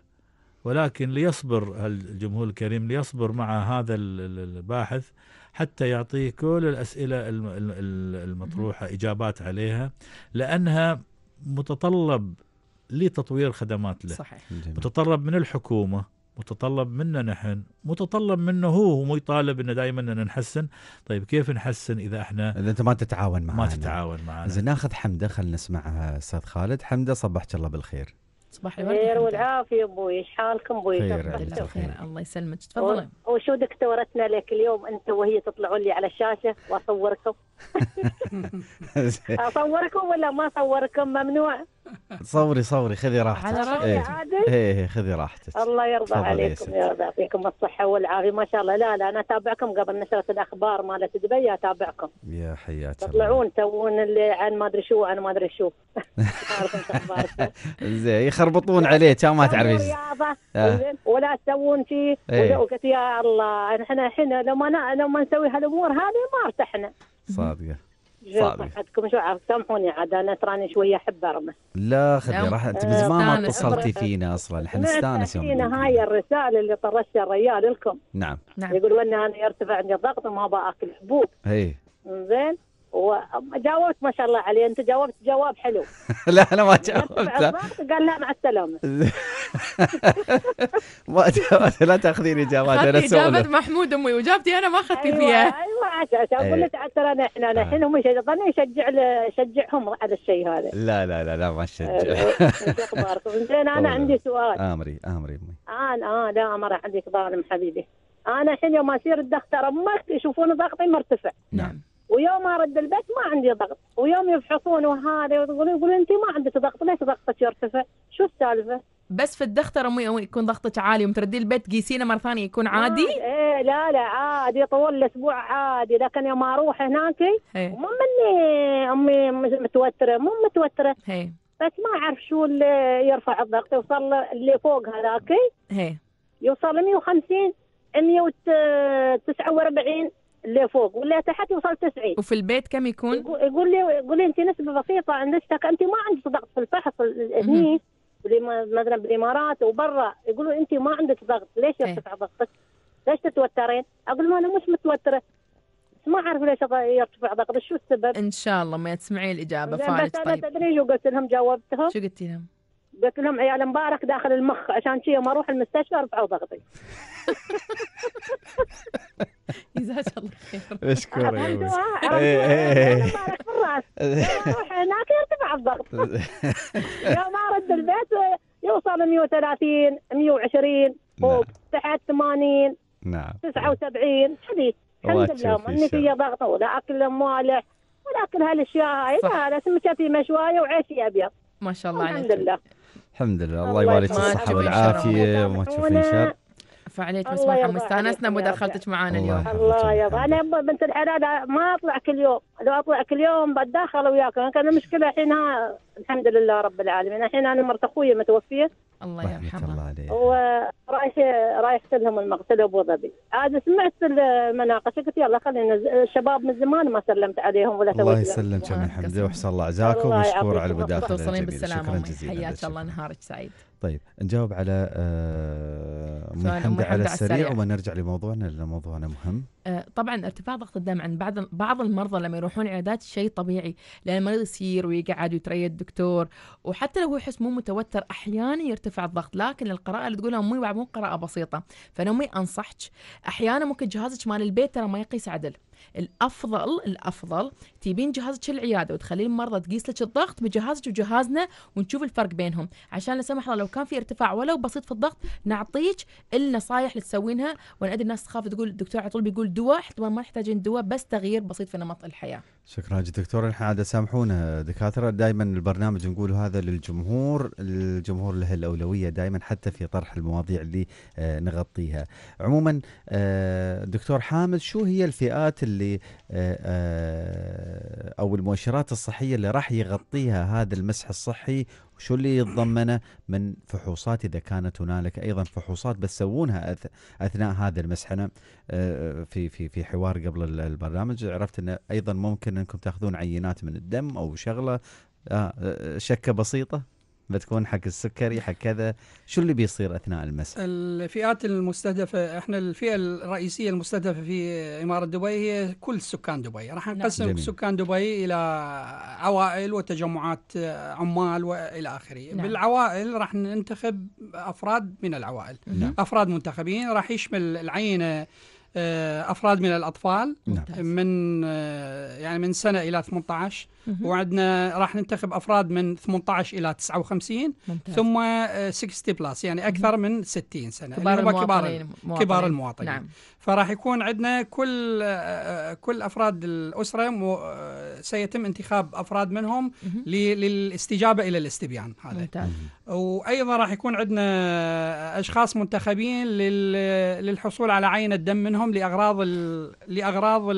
ولكن ليصبر الجمهور الكريم ليصبر مع هذا الباحث حتى يعطيه كل الأسئلة المطروحة إجابات عليها لأنها متطلب لتطوير خدمات له صحيح. متطلب من الحكومة متطلب منا نحن متطلب منه هو هو يطالب انه دائما ان نحسن طيب كيف نحسن اذا احنا اذا انت ما تتعاون معنا ما تتعاون معنا زين ناخذ حمده خلينا نسمع استاذ خالد حمده صبحك الله بالخير صباح الورد خير والعافيه ابوي شحالكم ابوي خير خير الله يسلمك تفضلي وشو دكتورتنا لك اليوم انت وهي تطلعوا لي على الشاشه واصوركم اصوركم ولا ما اصوركم ممنوع صوري صوري خذي راحتك على راحتي ايه. عادي إيه،, ايه خذي راحتك الله يرضى عليكم يا رب يعطيكم الصحه والعافيه ما شاء الله لا لا انا اتابعكم قبل نشره الاخبار مالت دبي اتابعكم يا حياك الله تطلعون تسوون اللي عن ما ادري شو عن ما ادري شو زين يخربطون عليك ما تعرفين آه. ولا تسوون شيء إيه. قلت يا الله احنا الحين لو ما لو ما نسوي هالامور هذه ما ارتحنا صادقه صادقه صحتكم شو عارف سامحوني عاد انا تراني شويه احب ارمس لا خذي راح انت أه، من زمان ما اتصلتي فينا اصلا احنا نستانس يوم هاي الرساله اللي طرشها الرجال لكم نعم نعم يقولون انا يرتفع عندي الضغط وما باكل حبوب اي زين وجاوبت ما شاء الله عليه انت جاوبت جواب حلو لا انا ما جاوبت قال لا مع السلامه ما جاوبت لا تاخذين اجابات انا اجابه محمود امي واجابتي انا ما اخذتي أيوة فيها ايوه عشان اقول إيه. لك ترى احنا الحين آه. هم ظني يشجع يشجعهم على الشيء هذا لا لا لا لا ما تشجع أيوة، اخباركم؟ زين انا عندي سؤال امري امري امي انا اه لا مرة عندك ظالم حبيبي انا الحين يوم اصير الضغط ترى ما يشوفون ضغطي مرتفع نعم ويوم ارد البيت ما عندي ضغط ويوم يفحصون وهذا يقولون انت ما عندك ضغط ليش ضغطك يرتفع؟ شو السالفه؟ بس في الدختر مو يكون ضغطك عالي ومتردي البيت تقيسينه مره ثانيه يكون عادي؟ آه، ايه لا لا عادي طول الاسبوع عادي لكن يوم اروح هناك مو مني امي متوتره مو متوتره هي. بس ما اعرف شو اللي يرفع الضغط يوصل اللي فوق هذاك يوصل 150 149 فوق ولا تحت يوصل 90 وفي البيت كم يكون؟ يقول لي يقول لي انت نسبه بسيطه عندك انت ما عندك ضغط في الفحص هني مثلا بالامارات وبرا يقولوا انت ما عندك ضغط ليش إيه. يرتفع ضغطك؟ ليش تتوترين؟ اقول ما انا مش متوتره ما اعرف ليش يرتفع ضغطي شو السبب ان شاء الله ما تسمعين الاجابه فارس بس انا طيب. تدري قلت لهم جاوبتهم شو قلتي لهم؟ قلت لهم عيال مبارك داخل المخ عشان شي ما اروح المستشفى رفعوا ضغطي جزاك الله خير مشكور يا مبارك في الراس اروح هناك يرتفع الضغط يوم ارد البيت يوصل 130 120 فوق تحت 80 نعم 79 كذي الحمد لله ماني في ضغط ولا اكل مالح ولا اكل هالاشياء هاي لا سمكتي مشوايه وعيشي ابيض ما شاء الله عليك الحمد لله الحمد لله الله يبارك الصحة والعافية وما تشوفين شر خفيفه عليك بس مرحبا استانسنا مداخلتك معانا اليوم الله يرضى انا بنت الحلال ما اطلع كل يوم لو اطلع كل يوم بتداخل وياكم كان المشكله الحين الحمد لله رب العالمين الحين انا مرت اخوي متوفيه الله يرحمها ورايح رايح لهم المغسله ابو ظبي عاد سمعت المناقشه قلت يلا خلينا الشباب من زمان ما سلمت عليهم ولا الله يسلمك يا حمزه واحسن الله عزاكم ومشكور على المداخله شكرا جزيلا حياك الله نهارك سعيد طيب نجاوب على آه، محمد على السريع وما نرجع لموضوعنا لان موضوعنا مهم آه، طبعا ارتفاع ضغط الدم عند بعض بعض المرضى لما يروحون عيادات شيء طبيعي لان المريض يصير ويقعد ويتريى الدكتور وحتى لو هو يحس مو متوتر احيانا يرتفع الضغط لكن القراءه اللي تقولها امي مو قراءه بسيطه فانا امي انصحك احيانا ممكن جهازك مال البيت ترى ما يقيس عدل الافضل الافضل تجيبين جهازك العياده وتخلين المرضى تقيس لك الضغط بجهازك وجهازنا ونشوف الفرق بينهم عشان لا سمح الله لو كان في ارتفاع ولو بسيط في الضغط نعطيك النصايح اللي تسوينها وانا ادري الناس تخاف تقول الدكتور على طول بيقول دواء احتمال ما يحتاجين دواء بس تغيير بسيط في نمط الحياه شكرا جزيلا دكتور احنا عاد سامحونا دكاتره دائما البرنامج نقول هذا للجمهور الجمهور له الاولويه دائما حتى في طرح المواضيع اللي آه، نغطيها عموما آه، دكتور حامد شو هي الفئات اللي آه، او المؤشرات الصحيه اللي راح يغطيها هذا المسح الصحي وشو اللي يتضمنه من فحوصات اذا كانت هنالك ايضا فحوصات بتسوونها اثناء هذا المسح انا آه، آه، في في في حوار قبل البرنامج عرفت ان ايضا ممكن انكم تاخذون عينات من الدم او شغله آه، شكه بسيطه بتكون حق السكري حق كذا شو اللي بيصير اثناء المس الفئات المستهدفه احنا الفئه الرئيسيه المستهدفه في اماره دبي هي كل سكان دبي راح نعم. نقسم نعم. سكان دبي الى عوائل وتجمعات آه، عمال والى اخره نعم. بالعوائل راح ننتخب افراد من العوائل نعم. افراد منتخبين راح يشمل العينه آه، افراد من الاطفال نعم. من آه، يعني من سنه الى 18 وعندنا راح ننتخب افراد من 18 الى 59 ممتاز. ثم 60 آه، بلس يعني اكثر من 60 سنه كبار يعني المواطنين كبار, كبار المواطنين نعم. فراح يكون عندنا كل آه، آه، كل افراد الاسره سيتم انتخاب افراد منهم للاستجابه الى الاستبيان هذا ممتاز. وايضا راح يكون عندنا اشخاص منتخبين للحصول على عينه دم منهم لاغراض لاغراض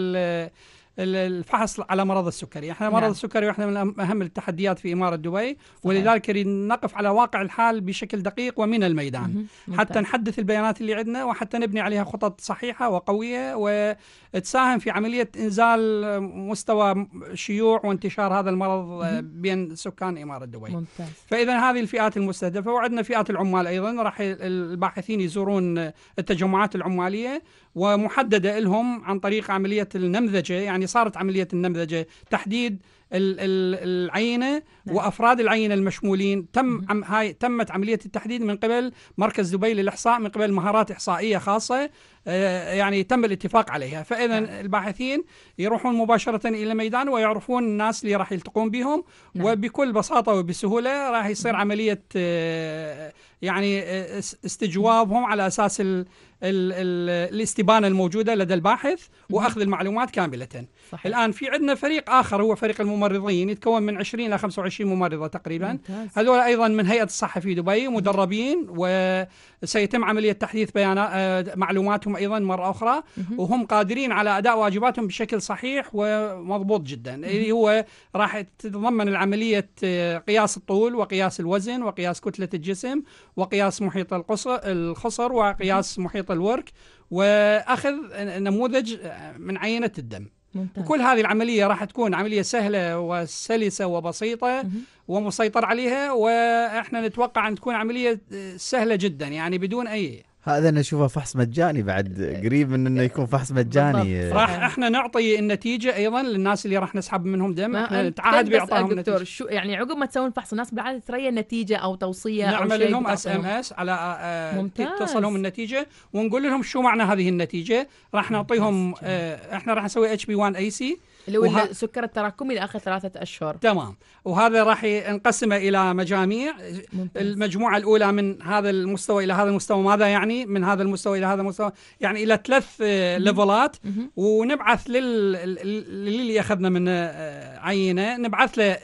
الفحص على مرض السكري احنا مرض نعم. السكري واحنا من اهم التحديات في اماره دبي ولذلك نقف على واقع الحال بشكل دقيق ومن الميدان مم. حتى نحدث البيانات اللي عندنا وحتى نبني عليها خطط صحيحه وقويه وتساهم في عمليه انزال مستوى شيوع وانتشار هذا المرض بين سكان اماره دبي ممتاز. فاذا هذه الفئات المستهدفه وعندنا فئات العمال ايضا راح الباحثين يزورون التجمعات العماليه ومحدده لهم عن طريق عمليه النمذجه يعني صارت عملية النمذجة تحديد العينة نعم. وأفراد العينة المشمولين تم عم هاي تمت عملية التحديد من قبل مركز دبي للإحصاء من قبل مهارات إحصائية خاصة آه، يعني تم الاتفاق عليها فإذا نعم. الباحثين يروحون مباشرة إلى الميدان ويعرفون الناس اللي راح يلتقون بهم نعم. وبكل بساطة وبسهولة راح يصير عملية آه، يعني آه، استجوابهم على أساس ال الـ الاستبانه الموجوده لدى الباحث واخذ المعلومات كامله. صحيح. الان في عندنا فريق اخر هو فريق الممرضين يتكون من 20 الى 25 ممرضه تقريبا. هذول ايضا من هيئه الصحه في دبي مدربين وسيتم عمليه تحديث بيانات آه، معلوماتهم ايضا مره اخرى وهم قادرين على اداء واجباتهم بشكل صحيح ومضبوط جدا. اللي هو راح تتضمن العمليه آه، قياس الطول وقياس الوزن وقياس كتله الجسم وقياس محيط القصر وقياس محيط خريطه ورك واخذ نموذج من عينه الدم ممتاز. وكل هذه العمليه راح تكون عمليه سهله وسلسه وبسيطه ومسيطر عليها واحنا نتوقع ان تكون عمليه سهله جدا يعني بدون اي هذا انا اشوفه فحص مجاني بعد قريب من انه يكون فحص مجاني راح يعني احنا نعطي النتيجه ايضا للناس اللي راح نسحب منهم دم احنا نتعهد باعطائهم دكتور شو يعني عقب ما تسوون فحص الناس بالعاده تري نتيجه او توصيه نعمل او شيء لهم اس ام اس على آه، آه، توصلهم النتيجه ونقول لهم شو معنى هذه النتيجه راح نعطيهم آه، احنا راح نسوي اتش بي 1 اي سي اللي هو وه... السكر التراكمي لاخر ثلاثه اشهر تمام وهذا راح ينقسم الى مجاميع ممتاز. المجموعه الاولى من هذا المستوى الى هذا المستوى ماذا يعني من هذا المستوى الى هذا المستوى يعني الى ثلاث آه، ليفلات ونبعث لل... للي اخذنا من آه، عينه نبعث له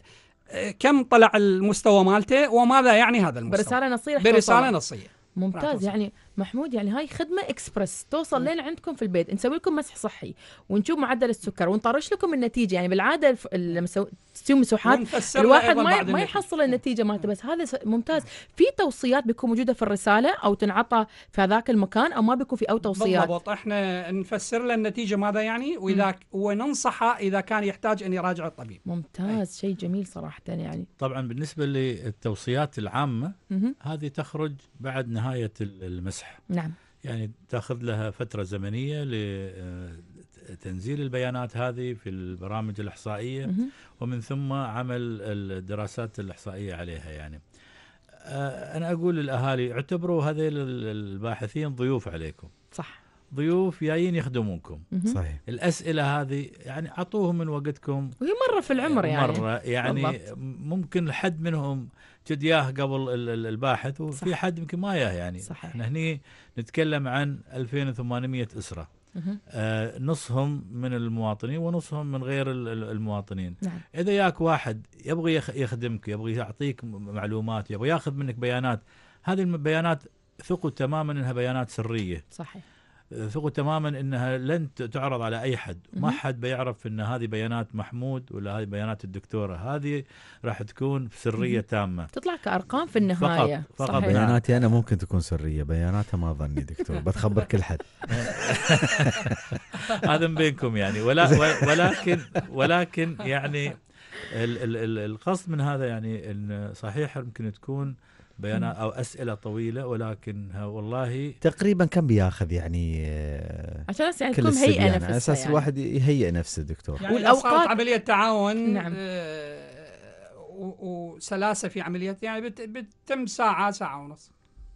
آه، كم طلع المستوى مالته وماذا يعني هذا المستوى برساله نصيه برساله نصيه ممتاز يعني محمود يعني هاي خدمه اكسبرس توصل لين عندكم في البيت نسوي لكم مسح صحي ونشوف معدل السكر ونطرش لكم النتيجه يعني بالعاده لما تسوي مسوحات الواحد ما ما يحصل النتيجه مالته بس هذا ممتاز في توصيات بيكون موجوده في الرساله او تنعطى في هذاك المكان او ما بيكون في او توصيات بالضبط احنا نفسر له النتيجه ماذا يعني واذا وننصحه اذا كان يحتاج ان يراجع الطبيب ممتاز شيء جميل صراحه يعني طبعا بالنسبه للتوصيات العامه هذه تخرج بعد نهايه المسح المسح نعم يعني تاخذ لها فتره زمنيه لتنزيل آه، البيانات هذه في البرامج الاحصائيه ومن ثم عمل الدراسات الاحصائيه عليها يعني آه، انا اقول للاهالي اعتبروا هذيل الباحثين ضيوف عليكم صح ضيوف جايين يخدمونكم صحيح الاسئله هذه يعني اعطوهم من وقتكم وهي مره في العمر يعني مره يعني يعني ممكن حد منهم جد ياه قبل الباحث وفي صح. حد يمكن ما ياه يعني صحيح. احنا هني نتكلم عن 2800 اسره آه نصهم من المواطنين ونصهم من غير المواطنين نعم. اذا ياك واحد يبغى يخدمك يبغى يعطيك معلومات يبغى ياخذ منك بيانات هذه البيانات ثقوا تماما انها بيانات سريه صحيح ثقوا تماما انها لن تعرض على اي حد، ما حد بيعرف ان هذه بيانات محمود ولا هذه بيانات الدكتوره، هذه راح تكون سريه تامه. تطلع كارقام في النهايه فقط, فقط صحيح. بياناتي انا ممكن تكون سريه، بياناتها ما ظني دكتور، بتخبر كل حد. هذا من بينكم يعني ولا ولكن ولكن يعني القصد من هذا يعني ان صحيح يمكن تكون بيانات او اسئله طويله ولكنها والله تقريبا كم بياخذ يعني آه، عشان بس يعني تكون هيئه نفسها على اساس الواحد يهيئ نفسه دكتور يعني والاوقات عمليه تعاون نعم آه، وسلاسه في عمليات يعني بتم ساعه ساعه ونص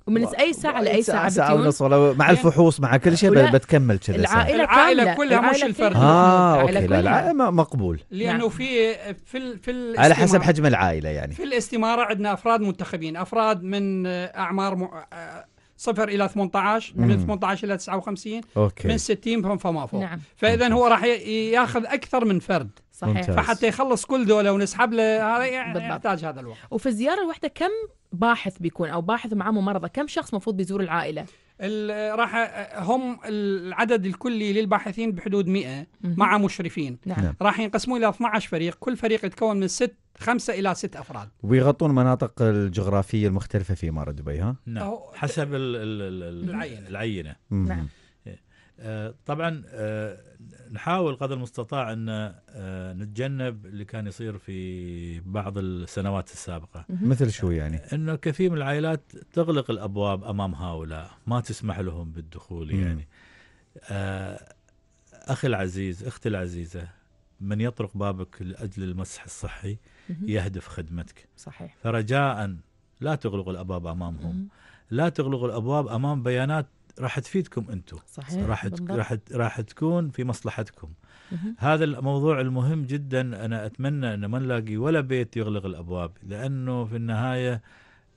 ومن و... اي ساعه لاي ساعه ساعه ونص ولا مع يعني... الفحوص مع كل شيء ولا... بتكمل كذا العائله العائله كلها العائلة مش الفرد اه اوكي لا العائله مقبول لانه نعم. في في في على حسب حجم العائله يعني في الاستماره عندنا افراد منتخبين افراد من اعمار صفر الى 18 من 18 الى 59 أوكي. من 60 فما فوق نعم. فاذا هو راح ياخذ اكثر من فرد صحيح فحتى يخلص كل دوله ونسحب له هذا يعني يحتاج هذا الوقت وفي الزياره الواحده كم باحث بيكون او باحث معاه ممرضه كم شخص مفروض بيزور العائله راح هم العدد الكلي للباحثين بحدود 100 مع مشرفين نعم. نعم. راح ينقسموا الى 12 فريق كل فريق يتكون من ست خمسة إلى ست أفراد ويغطون مناطق الجغرافية المختلفة في إمارة دبي ها؟ نعم حسب الـ الـ الـ العينة العينة نعم إيه. آه، طبعا آه، نحاول قدر المستطاع ان آه، نتجنب اللي كان يصير في بعض السنوات السابقه مثل شو يعني انه كثير من العائلات تغلق الابواب امام هؤلاء ما تسمح لهم بالدخول يعني اخي العزيز اختي العزيزه من يطرق بابك لاجل المسح الصحي يهدف خدمتك صحيح فرجاء لا تغلقوا الابواب امامهم لا تغلقوا الابواب امام بيانات راح تفيدكم انتم صحيح راح راح راح تكون في مصلحتكم هذا الموضوع المهم جدا انا اتمنى ان ما نلاقي ولا بيت يغلق الابواب لانه في النهايه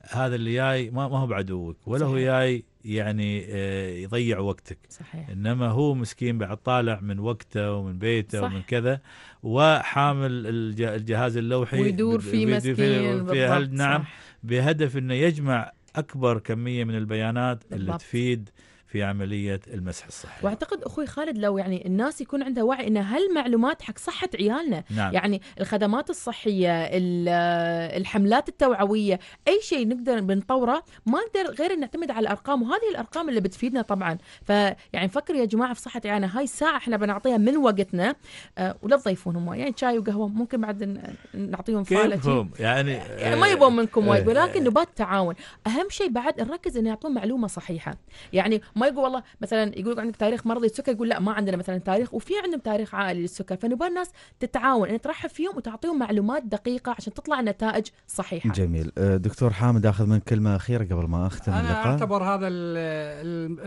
هذا اللي جاي ما, هو بعدوك ولا هو جاي يعني آه، يضيع وقتك صحيح. انما هو مسكين بعد طالع من وقته ومن بيته صح. ومن كذا وحامل الجهاز اللوحي ويدور في مسكين في, في نعم بهدف انه يجمع اكبر كميه من البيانات بالضبط. اللي تفيد في عمليه المسح الصحي. واعتقد اخوي خالد لو يعني الناس يكون عندها وعي ان هالمعلومات حق صحه عيالنا، نعم. يعني الخدمات الصحيه، الحملات التوعويه، اي شيء نقدر بنطوره ما نقدر غير نعتمد على الارقام وهذه الارقام اللي بتفيدنا طبعا، فيعني نفكر يا جماعه في صحه عيالنا، هاي الساعه احنا بنعطيها من وقتنا آه، ولا تضيفونهم يعني شاي وقهوه ممكن بعد نعطيهم فالة يعني, يعني ما يبون منكم وايد آه، ولكن آه. نبات تعاون، اهم شيء بعد نركز ان يعطون معلومه صحيحه، يعني ما يقول والله مثلا يقول عندك تاريخ مرضي السكر يقول لا ما عندنا مثلا تاريخ وفي عندهم تاريخ عائلي للسكر فنبغى الناس تتعاون ان يعني ترحب فيهم وتعطيهم معلومات دقيقه عشان تطلع نتائج صحيحه جميل أه، دكتور حامد اخذ من كلمه اخيره قبل ما اختم انا اللقاء. اعتبر هذا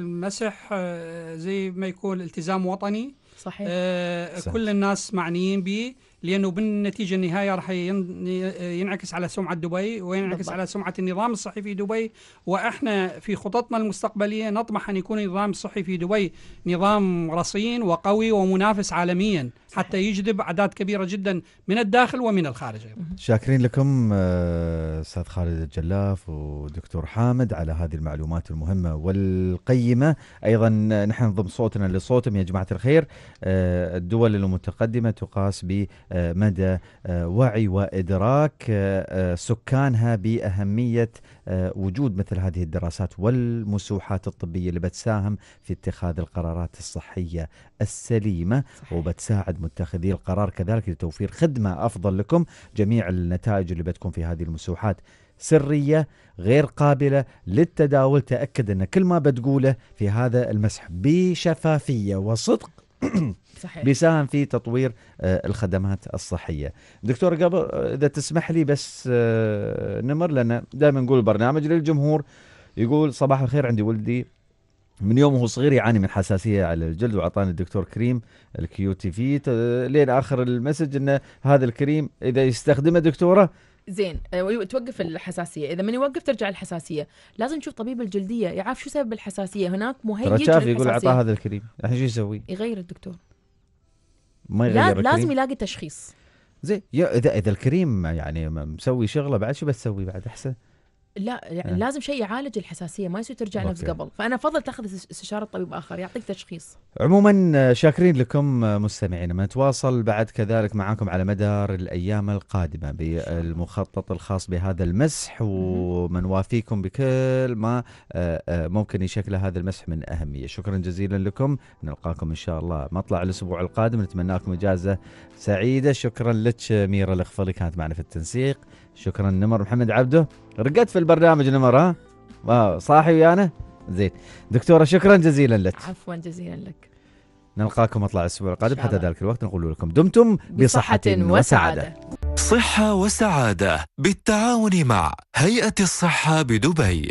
المسح أه، زي ما يكون التزام وطني صحيح. آه كل الناس معنيين به لانه بالنتيجه النهايه راح ينعكس على سمعه دبي وينعكس بالضبط. على سمعه النظام الصحي في دبي واحنا في خططنا المستقبليه نطمح ان يكون النظام الصحي في دبي نظام رصين وقوي ومنافس عالميا حتى يجذب اعداد كبيره جدا من الداخل ومن الخارج ايضا. شاكرين لكم آه، استاذ خالد الجلاف ودكتور حامد على هذه المعلومات المهمه والقيمه ايضا آه، نحن نضم صوتنا لصوتهم يا جماعه الخير آه، الدول المتقدمه تقاس ب مدى آه، وعي وادراك آه، آه، سكانها باهميه وجود مثل هذه الدراسات والمسوحات الطبيه اللي بتساهم في اتخاذ القرارات الصحيه السليمه صحيح. وبتساعد متخذي القرار كذلك لتوفير خدمه افضل لكم جميع النتائج اللي بتكون في هذه المسوحات سرية غير قابلة للتداول تأكد أن كل ما بتقوله في هذا المسح بشفافية وصدق صحيح. بيساهم في تطوير آه، الخدمات الصحيه دكتور قبل آه، اذا تسمح لي بس آه، نمر لنا دائما نقول برنامج للجمهور يقول صباح الخير عندي ولدي من يوم وهو صغير يعاني من حساسيه على الجلد واعطاني الدكتور كريم الكيو تي في لين اخر المسج انه هذا الكريم اذا يستخدمه دكتوره زين توقف الحساسيه اذا من يوقف ترجع الحساسيه لازم تشوف طبيب الجلديه يعرف شو سبب الحساسيه هناك مهيج ترى يقول اعطاه هذا الكريم الحين شو يسوي يغير الدكتور ما يغير الكريم لازم يلاقي تشخيص زي اذا اذا الكريم يعني مسوي شغله بعد شو بتسوي بعد احسن لا يعني إيه. لازم شيء يعالج الحساسيه ما يصير ترجع نفس قبل فانا افضل تاخذ استشاره طبيب اخر يعطيك تشخيص عموما شاكرين لكم مستمعينا نتواصل بعد كذلك معاكم على مدار الايام القادمه بالمخطط الخاص بهذا المسح ومنوافيكم بكل ما آه، آه، ممكن يشكل هذا المسح من اهميه شكرا جزيلا لكم نلقاكم ان شاء الله مطلع الاسبوع القادم نتمنى لكم اجازه سعيده شكرا لك ميرا الخفلي كانت معنا في التنسيق شكرا نمر محمد عبده رقدت في البرنامج نمر ها آه، صاحي ويانا زين دكتورة شكرا جزيلا لك عفوا جزيلا لك نلقاكم اطلع الاسبوع القادم حتى ذلك الوقت نقول لكم دمتم بصحة, بصحة وسعادة صحة وسعادة بالتعاون مع هيئة الصحة بدبي